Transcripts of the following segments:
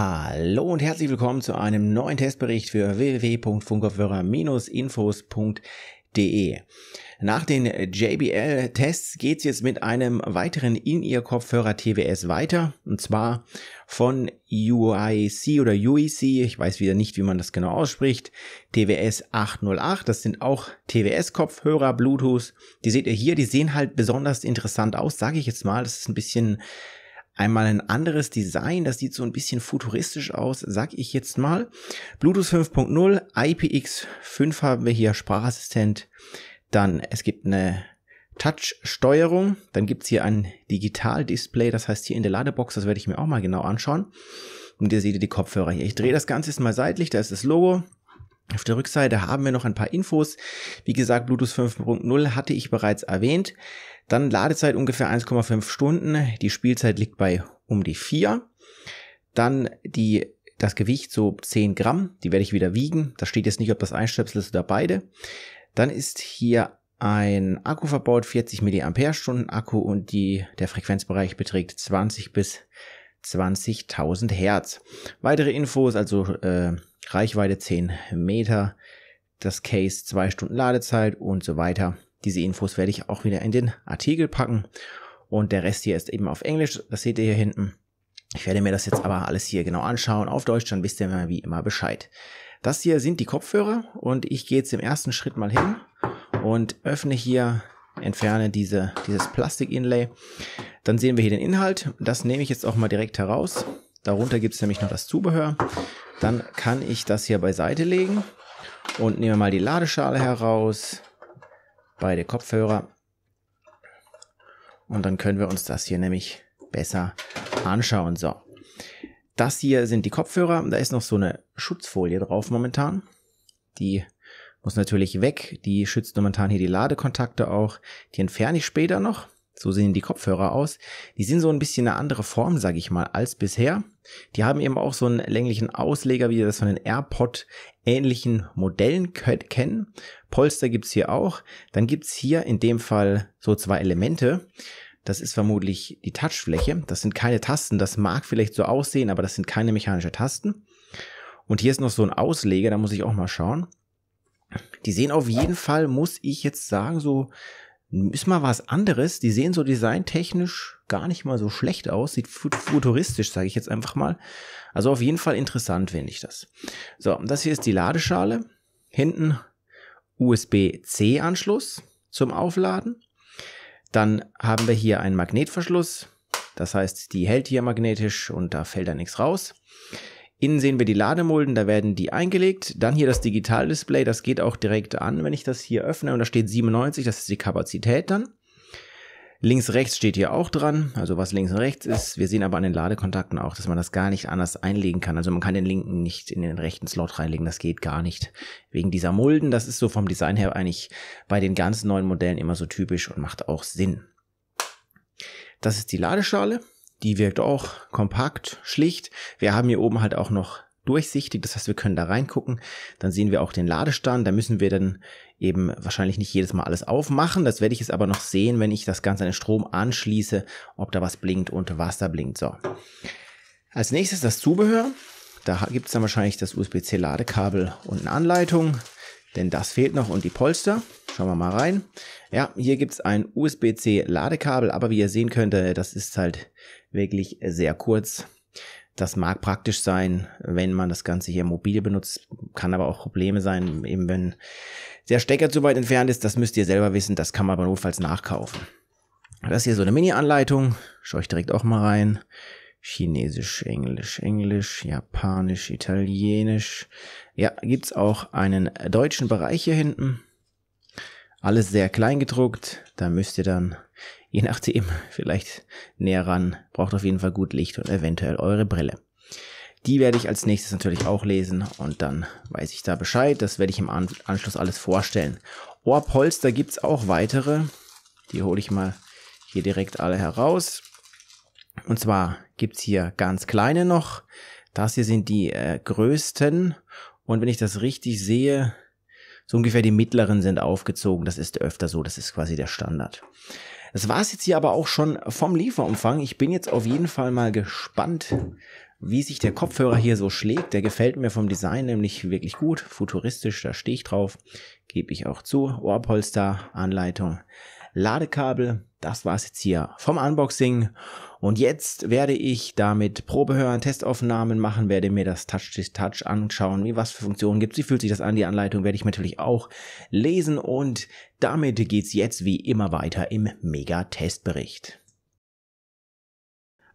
Hallo und herzlich willkommen zu einem neuen Testbericht für wwwfunkopfhörer infosde Nach den JBL-Tests geht's jetzt mit einem weiteren In-Ear-Kopfhörer TWS weiter. Und zwar von UIC oder UEC, ich weiß wieder nicht, wie man das genau ausspricht, TWS 808. Das sind auch TWS-Kopfhörer, Bluetooth. Die seht ihr hier, die sehen halt besonders interessant aus, sage ich jetzt mal. Das ist ein bisschen einmal ein anderes Design, das sieht so ein bisschen futuristisch aus, sag ich jetzt mal. Bluetooth 5.0, IPX5 haben wir hier, Sprachassistent. Dann, es gibt eine Touch-Steuerung. Dann gibt's hier ein Digital-Display, das heißt hier in der Ladebox, das werde ich mir auch mal genau anschauen. Und ihr seht ihr die Kopfhörer hier. Ich drehe das Ganze jetzt mal seitlich, da ist das Logo. Auf der Rückseite haben wir noch ein paar Infos. Wie gesagt, Bluetooth 5.0 hatte ich bereits erwähnt. Dann Ladezeit ungefähr 1,5 Stunden. Die Spielzeit liegt bei um die 4. Dann die, das Gewicht so 10 Gramm. Die werde ich wieder wiegen. Da steht jetzt nicht, ob das Einstöpsel ist oder beide. Dann ist hier ein Akku verbaut, 40 mAh Akku und die, der Frequenzbereich beträgt 20 bis 20.000 Hertz. Weitere Infos, also äh, Reichweite 10 Meter, das Case 2 Stunden Ladezeit und so weiter. Diese Infos werde ich auch wieder in den Artikel packen. Und der Rest hier ist eben auf Englisch, das seht ihr hier hinten. Ich werde mir das jetzt aber alles hier genau anschauen. Auf Deutsch, dann wisst ihr mal wie immer Bescheid. Das hier sind die Kopfhörer und ich gehe jetzt im ersten Schritt mal hin und öffne hier, entferne diese, dieses Plastik-Inlay. Dann sehen wir hier den Inhalt. Das nehme ich jetzt auch mal direkt heraus. Darunter gibt es nämlich noch das Zubehör. Dann kann ich das hier beiseite legen und nehme mal die Ladeschale heraus, beide Kopfhörer. Und dann können wir uns das hier nämlich besser anschauen. So, das hier sind die Kopfhörer. Da ist noch so eine Schutzfolie drauf momentan. Die muss natürlich weg. Die schützt momentan hier die Ladekontakte auch. Die entferne ich später noch. So sehen die Kopfhörer aus. Die sind so ein bisschen eine andere Form, sage ich mal, als bisher. Die haben eben auch so einen länglichen Ausleger, wie wir das von den AirPod ähnlichen Modellen kennen. Polster gibt's hier auch. Dann gibt's hier in dem Fall so zwei Elemente. Das ist vermutlich die Touchfläche. Das sind keine Tasten. Das mag vielleicht so aussehen, aber das sind keine mechanischen Tasten. Und hier ist noch so ein Ausleger, da muss ich auch mal schauen. Die sehen auf jeden Fall, muss ich jetzt sagen, so ist mal was anderes. Die sehen so designtechnisch gar nicht mal so schlecht aus. Sieht futuristisch, sage ich jetzt einfach mal. Also auf jeden Fall interessant finde ich das. So, das hier ist die Ladeschale. Hinten USB-C-Anschluss zum Aufladen. Dann haben wir hier einen Magnetverschluss. Das heißt, die hält hier magnetisch und da fällt da nichts raus. Innen sehen wir die Lademulden, da werden die eingelegt. Dann hier das Digitaldisplay, das geht auch direkt an, wenn ich das hier öffne und da steht 97, das ist die Kapazität dann. Links, rechts steht hier auch dran, also was links und rechts ist. Wir sehen aber an den Ladekontakten auch, dass man das gar nicht anders einlegen kann. Also man kann den linken nicht in den rechten Slot reinlegen, das geht gar nicht. Wegen dieser Mulden, das ist so vom Design her eigentlich bei den ganz neuen Modellen immer so typisch und macht auch Sinn. Das ist die Ladeschale. Die wirkt auch kompakt, schlicht. Wir haben hier oben halt auch noch durchsichtig, das heißt, wir können da reingucken. Dann sehen wir auch den Ladestand. Da müssen wir dann eben wahrscheinlich nicht jedes Mal alles aufmachen. Das werde ich jetzt aber noch sehen, wenn ich das Ganze an den Strom anschließe, ob da was blinkt und was da blinkt. So. Als nächstes das Zubehör. Da gibt es dann wahrscheinlich das USB-C-Ladekabel und eine Anleitung, denn das fehlt noch und die Polster. Schauen wir mal rein. Ja, hier gibt es ein USB-C Ladekabel, aber wie ihr sehen könnt, äh, das ist halt wirklich sehr kurz. Das mag praktisch sein, wenn man das Ganze hier mobil benutzt, kann aber auch Probleme sein, eben wenn der Stecker zu weit entfernt ist. Das müsst ihr selber wissen, das kann man aber notfalls nachkaufen. Das hier so eine Mini-Anleitung, schaue ich direkt auch mal rein. Chinesisch, Englisch, Englisch, Japanisch, Italienisch. Ja, gibt es auch einen deutschen Bereich hier hinten. Alles sehr klein gedruckt. Da müsst ihr dann, je nachdem, vielleicht näher ran. Braucht auf jeden Fall gut Licht und eventuell eure Brille. Die werde ich als nächstes natürlich auch lesen und dann weiß ich da Bescheid. Das werde ich im An Anschluss alles vorstellen. Ohrpolster gibt es auch weitere. Die hole ich mal hier direkt alle heraus. Und zwar gibt es hier ganz kleine noch. Das hier sind die äh, größten. Und wenn ich das richtig sehe, so ungefähr die mittleren sind aufgezogen. Das ist öfter so, das ist quasi der Standard. Das war es jetzt hier aber auch schon vom Lieferumfang. Ich bin jetzt auf jeden Fall mal gespannt, wie sich der Kopfhörer hier so schlägt. Der gefällt mir vom Design nämlich wirklich gut. Futuristisch, da stehe ich drauf. Gebe ich auch zu. Ohrpolster, Anleitung. Ladekabel. Das war's jetzt hier vom Unboxing. Und jetzt werde ich damit Probe hören, Testaufnahmen machen, werde mir das Touch-to-Touch -Touch anschauen, wie was für Funktionen gibt's, wie fühlt sich das an, die Anleitung werde ich natürlich auch lesen und damit geht's jetzt wie immer weiter im Mega-Testbericht.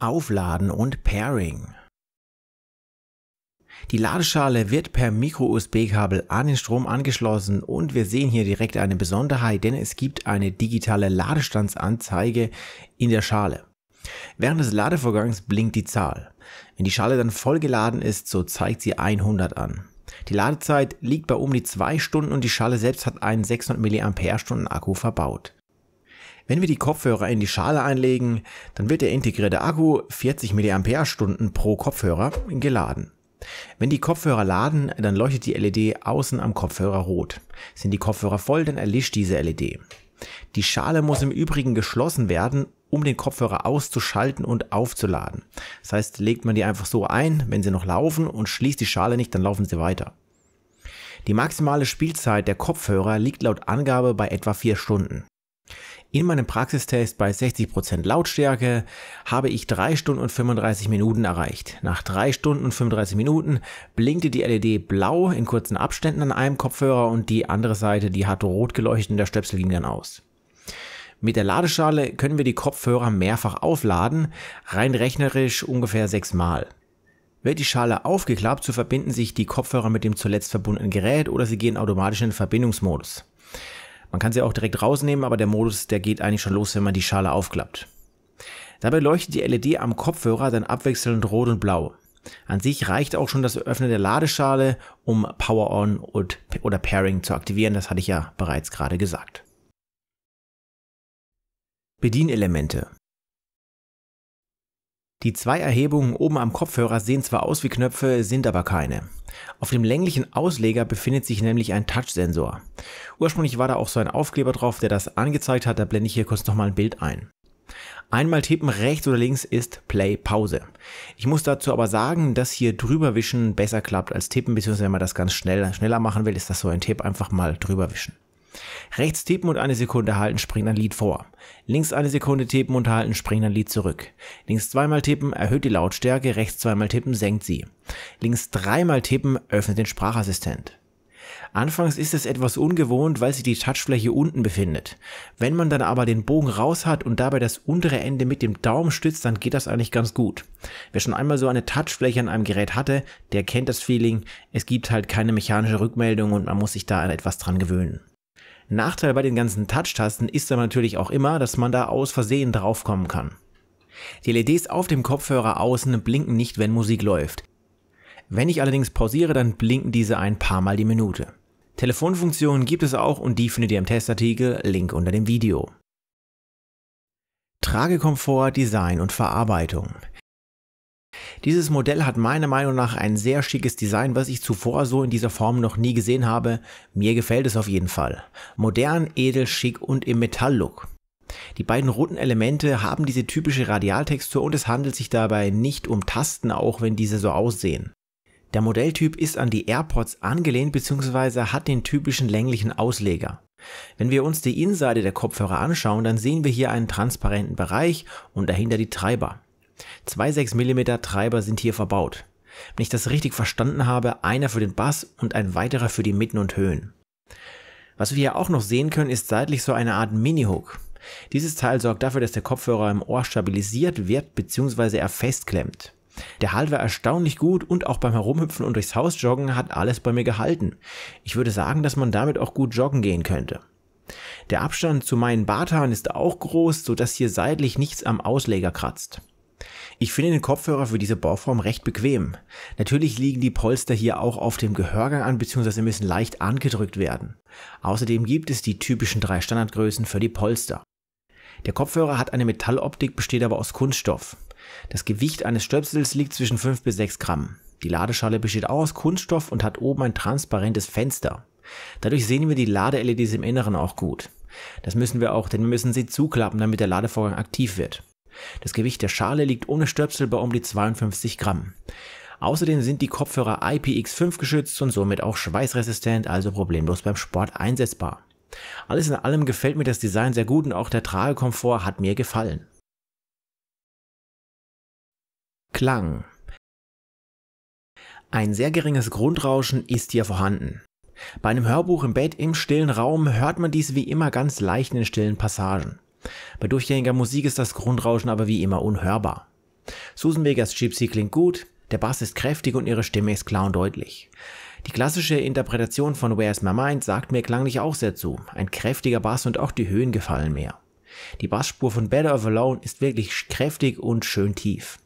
Aufladen und Pairing. Die Ladeschale wird per Micro-USB-Kabel an den Strom angeschlossen und wir sehen hier direkt eine Besonderheit, denn es gibt eine digitale Ladestandsanzeige in der Schale. Während des Ladevorgangs blinkt die Zahl. Wenn die Schale dann voll geladen ist, so zeigt sie 100 an. Die Ladezeit liegt bei um die 2 Stunden und die Schale selbst hat einen 600 mAh Akku verbaut. Wenn wir die Kopfhörer in die Schale einlegen, dann wird der integrierte Akku 40 mAh pro Kopfhörer geladen. Wenn die Kopfhörer laden, dann leuchtet die LED außen am Kopfhörer rot. Sind die Kopfhörer voll, dann erlischt diese LED. Die Schale muss im Übrigen geschlossen werden, um den Kopfhörer auszuschalten und aufzuladen. Das heißt, legt man die einfach so ein, wenn sie noch laufen und schließt die Schale nicht, dann laufen sie weiter. Die maximale Spielzeit der Kopfhörer liegt laut Angabe bei etwa vier Stunden. In meinem Praxistest bei 60% Lautstärke habe ich 3 Stunden und 35 Minuten erreicht. Nach 3 Stunden und 35 Minuten blinkte die LED blau in kurzen Abständen an einem Kopfhörer und die andere Seite, die hat rot geleuchtet und der Stöpsel ging dann aus. Mit der Ladeschale können wir die Kopfhörer mehrfach aufladen, rein rechnerisch ungefähr 6 Mal. Wird die Schale aufgeklappt, so verbinden sich die Kopfhörer mit dem zuletzt verbundenen Gerät oder sie gehen automatisch in Verbindungsmodus. Man kann sie auch direkt rausnehmen, aber der Modus, der geht eigentlich schon los, wenn man die Schale aufklappt. Dabei leuchtet die LED am Kopfhörer dann abwechselnd rot und blau. An sich reicht auch schon das Öffnen der Ladeschale, um Power On oder Pairing zu aktivieren, das hatte ich ja bereits gerade gesagt. Bedienelemente. Die zwei Erhebungen oben am Kopfhörer sehen zwar aus wie Knöpfe, sind aber keine. Auf dem länglichen Ausleger befindet sich nämlich ein Touchsensor. Ursprünglich war da auch so ein Aufkleber drauf, der das angezeigt hat, da blende ich hier kurz nochmal ein Bild ein. Einmal tippen rechts oder links ist Play Pause. Ich muss dazu aber sagen, dass hier drüber wischen besser klappt als tippen, beziehungsweise wenn man das ganz schnell, schneller machen will, ist das so ein Tipp, einfach mal drüber wischen. Rechts tippen und eine Sekunde halten, springt ein Lied vor. Links eine Sekunde tippen und halten, springt ein Lied zurück. Links zweimal tippen, erhöht die Lautstärke, rechts zweimal tippen, senkt sie. Links dreimal tippen, öffnet den Sprachassistent. Anfangs ist es etwas ungewohnt, weil sich die Touchfläche unten befindet. Wenn man dann aber den Bogen raus hat und dabei das untere Ende mit dem Daumen stützt, dann geht das eigentlich ganz gut. Wer schon einmal so eine Touchfläche an einem Gerät hatte, der kennt das Feeling, es gibt halt keine mechanische Rückmeldung und man muss sich da an etwas dran gewöhnen. Nachteil bei den ganzen Touch-Tasten ist aber natürlich auch immer, dass man da aus Versehen draufkommen kann. Die LEDs auf dem Kopfhörer außen blinken nicht, wenn Musik läuft. Wenn ich allerdings pausiere, dann blinken diese ein paar Mal die Minute. Telefonfunktionen gibt es auch und die findet ihr im Testartikel, Link unter dem Video. Tragekomfort, Design und Verarbeitung. Dieses Modell hat meiner Meinung nach ein sehr schickes Design, was ich zuvor so in dieser Form noch nie gesehen habe. Mir gefällt es auf jeden Fall. Modern, edel, schick und im Metalllook. Die beiden roten Elemente haben diese typische Radialtextur und es handelt sich dabei nicht um Tasten, auch wenn diese so aussehen. Der Modelltyp ist an die AirPods angelehnt bzw. hat den typischen länglichen Ausleger. Wenn wir uns die Innenseite der Kopfhörer anschauen, dann sehen wir hier einen transparenten Bereich und dahinter die Treiber. Zwei 6 mm Treiber sind hier verbaut. Wenn ich das richtig verstanden habe, einer für den Bass und ein weiterer für die Mitten und Höhen. Was wir hier auch noch sehen können, ist seitlich so eine Art Mini-Hook. Dieses Teil sorgt dafür, dass der Kopfhörer im Ohr stabilisiert wird bzw. er festklemmt. Der Halt war erstaunlich gut und auch beim Herumhüpfen und durchs Haus joggen hat alles bei mir gehalten. Ich würde sagen, dass man damit auch gut joggen gehen könnte. Der Abstand zu meinen Barthaaren ist auch groß, sodass hier seitlich nichts am Ausleger kratzt. Ich finde den Kopfhörer für diese Bauform recht bequem. Natürlich liegen die Polster hier auch auf dem Gehörgang an bzw. müssen leicht angedrückt werden. Außerdem gibt es die typischen drei Standardgrößen für die Polster. Der Kopfhörer hat eine Metalloptik, besteht aber aus Kunststoff. Das Gewicht eines Stöpsels liegt zwischen 5 bis 6 Gramm. Die Ladeschale besteht auch aus Kunststoff und hat oben ein transparentes Fenster. Dadurch sehen wir die Lade-LEDs im Inneren auch gut. Das müssen wir auch, denn wir müssen sie zuklappen, damit der Ladevorgang aktiv wird. Das Gewicht der Schale liegt ohne Stöpsel bei um die 52 Gramm. Außerdem sind die Kopfhörer IPX5 geschützt und somit auch schweißresistent, also problemlos beim Sport einsetzbar. Alles in allem gefällt mir das Design sehr gut und auch der Tragekomfort hat mir gefallen. Klang Ein sehr geringes Grundrauschen ist hier vorhanden. Bei einem Hörbuch im Bett im stillen Raum hört man dies wie immer ganz leicht in den stillen Passagen. Bei durchgängiger Musik ist das Grundrauschen aber wie immer unhörbar. Susan Vegas Gypsy klingt gut, der Bass ist kräftig und ihre Stimme ist klar und deutlich. Die klassische Interpretation von Where's My Mind sagt mir klanglich auch sehr zu. Ein kräftiger Bass und auch die Höhen gefallen mir. Die Bassspur von Better of Alone ist wirklich kräftig und schön tief.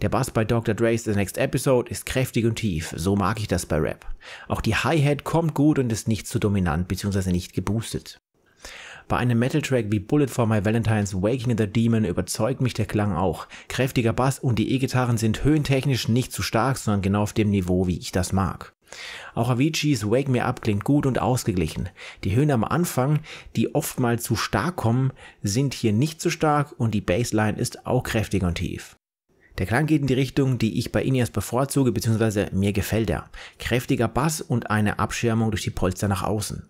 Der Bass bei Dr. Dre's The Next Episode ist kräftig und tief, so mag ich das bei Rap. Auch die Hi-Hat kommt gut und ist nicht zu dominant bzw. nicht geboostet. Bei einem Metal-Track wie Bullet for My Valentine's Waking the Demon überzeugt mich der Klang auch. Kräftiger Bass und die E-Gitarren sind höhentechnisch nicht zu stark, sondern genau auf dem Niveau, wie ich das mag. Auch Avicii's Wake Me Up klingt gut und ausgeglichen. Die Höhen am Anfang, die oftmals zu stark kommen, sind hier nicht zu stark und die Bassline ist auch kräftig und tief. Der Klang geht in die Richtung, die ich bei Ineas bevorzuge bzw. mir gefällt er. Kräftiger Bass und eine Abschirmung durch die Polster nach außen.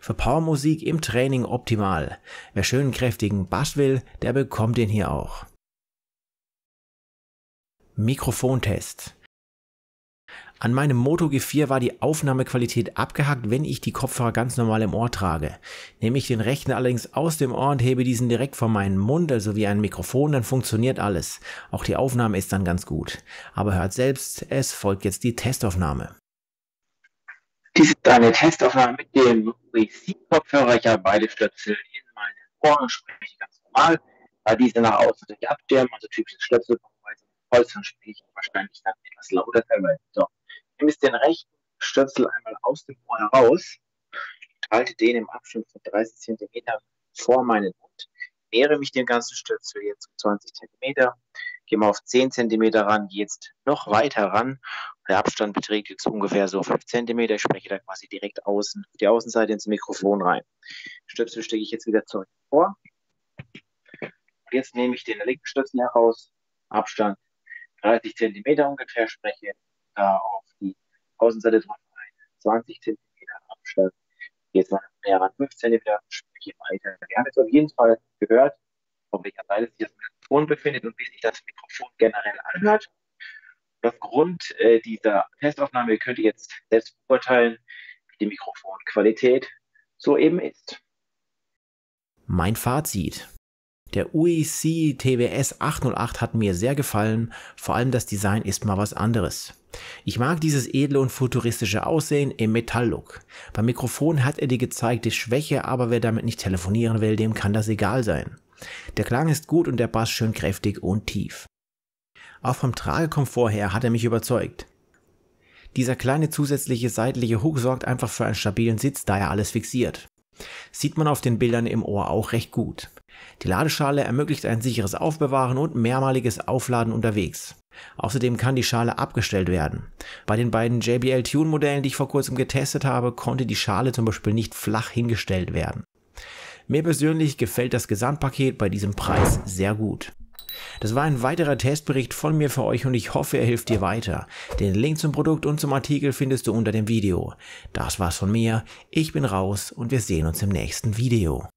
Für Powermusik im Training optimal. Wer schönen kräftigen Bass will, der bekommt den hier auch. Mikrofontest. An meinem Moto G4 war die Aufnahmequalität abgehackt, wenn ich die Kopfhörer ganz normal im Ohr trage. Nehme ich den rechten allerdings aus dem Ohr und hebe diesen direkt vor meinen Mund, also wie ein Mikrofon, dann funktioniert alles. Auch die Aufnahme ist dann ganz gut. Aber hört selbst, es folgt jetzt die Testaufnahme. Dies ist eine Testaufnahme mit dem Resi-Kopfhörer. Ich habe beide Stöpsel in meinen Ohren und spreche ganz normal. Da diese nach außen natürlich abdämmen, also typisches Stöpselkompromiss, Holzhorn spiele ich wahrscheinlich dann etwas lauter teilweise. So, nimm jetzt den rechten Stöpsel einmal aus dem Ohr heraus, halte den im Abstand von 30 cm vor meinen Mund, nähere mich dem ganzen Stöpsel jetzt um 20 cm, gehe mal auf 10 cm ran, gehe jetzt noch weiter ran der Abstand beträgt jetzt ungefähr so 5 cm. Ich spreche da quasi direkt außen, die Außenseite ins Mikrofon rein. Stöpsel stecke ich jetzt wieder zurück vor. Jetzt nehme ich den linken Stöpsel heraus, Abstand 30 cm ungefähr, spreche da auf die Außenseite drauf ein, 20 cm Abstand. Jetzt mal näher ran, 5 cm. spreche weiter. Wir haben jetzt auf jeden Fall gehört, auf welcher Seite sich das Mikrofon befindet und wie sich das Mikrofon generell anhört aufgrund äh, dieser Testaufnahme könnt ihr jetzt selbst beurteilen, wie die Mikrofonqualität soeben ist. Mein Fazit. Der UEC TWS 808 hat mir sehr gefallen, vor allem das Design ist mal was anderes. Ich mag dieses edle und futuristische Aussehen im Metalllook. Beim Mikrofon hat er die gezeigte Schwäche, aber wer damit nicht telefonieren will, dem kann das egal sein. Der Klang ist gut und der Bass schön kräftig und tief. Auch vom Tragekomfort her hat er mich überzeugt. Dieser kleine zusätzliche seitliche Hook sorgt einfach für einen stabilen Sitz, da er alles fixiert. Sieht man auf den Bildern im Ohr auch recht gut. Die Ladeschale ermöglicht ein sicheres Aufbewahren und mehrmaliges Aufladen unterwegs. Außerdem kann die Schale abgestellt werden. Bei den beiden JBL Tune Modellen, die ich vor kurzem getestet habe, konnte die Schale zum Beispiel nicht flach hingestellt werden. Mir persönlich gefällt das Gesamtpaket bei diesem Preis sehr gut. Das war ein weiterer Testbericht von mir für euch und ich hoffe, er hilft dir weiter. Den Link zum Produkt und zum Artikel findest du unter dem Video. Das war's von mir, ich bin raus und wir sehen uns im nächsten Video.